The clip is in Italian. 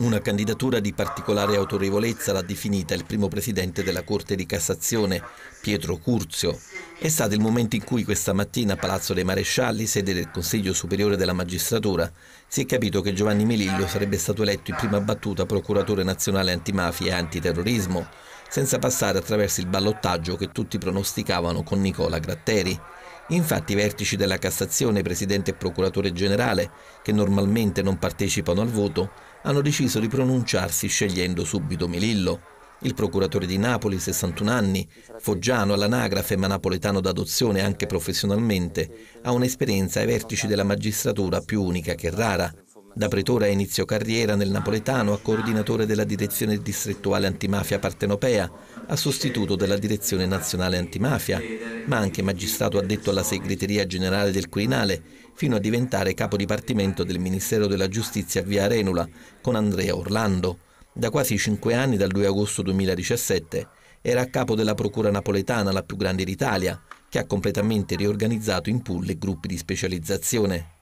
Una candidatura di particolare autorevolezza l'ha definita il primo presidente della Corte di Cassazione, Pietro Curzio. È stato il momento in cui questa mattina a Palazzo dei Marescialli, sede del Consiglio Superiore della Magistratura, si è capito che Giovanni Meliglio sarebbe stato eletto in prima battuta procuratore nazionale antimafia e antiterrorismo, senza passare attraverso il ballottaggio che tutti pronosticavano con Nicola Gratteri. Infatti i vertici della Cassazione, Presidente e Procuratore Generale, che normalmente non partecipano al voto, hanno deciso di pronunciarsi scegliendo subito Melillo. Il procuratore di Napoli, 61 anni, foggiano all'anagrafe ma napoletano d'adozione anche professionalmente, ha un'esperienza ai vertici della magistratura più unica che rara. Da pretore a inizio carriera nel napoletano a coordinatore della direzione distrettuale antimafia partenopea, a sostituto della direzione nazionale antimafia, ma anche magistrato addetto alla segreteria generale del Quirinale, fino a diventare capo dipartimento del Ministero della Giustizia a Via Arenula con Andrea Orlando. Da quasi cinque anni, dal 2 agosto 2017, era a capo della Procura napoletana, la più grande d'Italia, che ha completamente riorganizzato in pool i gruppi di specializzazione.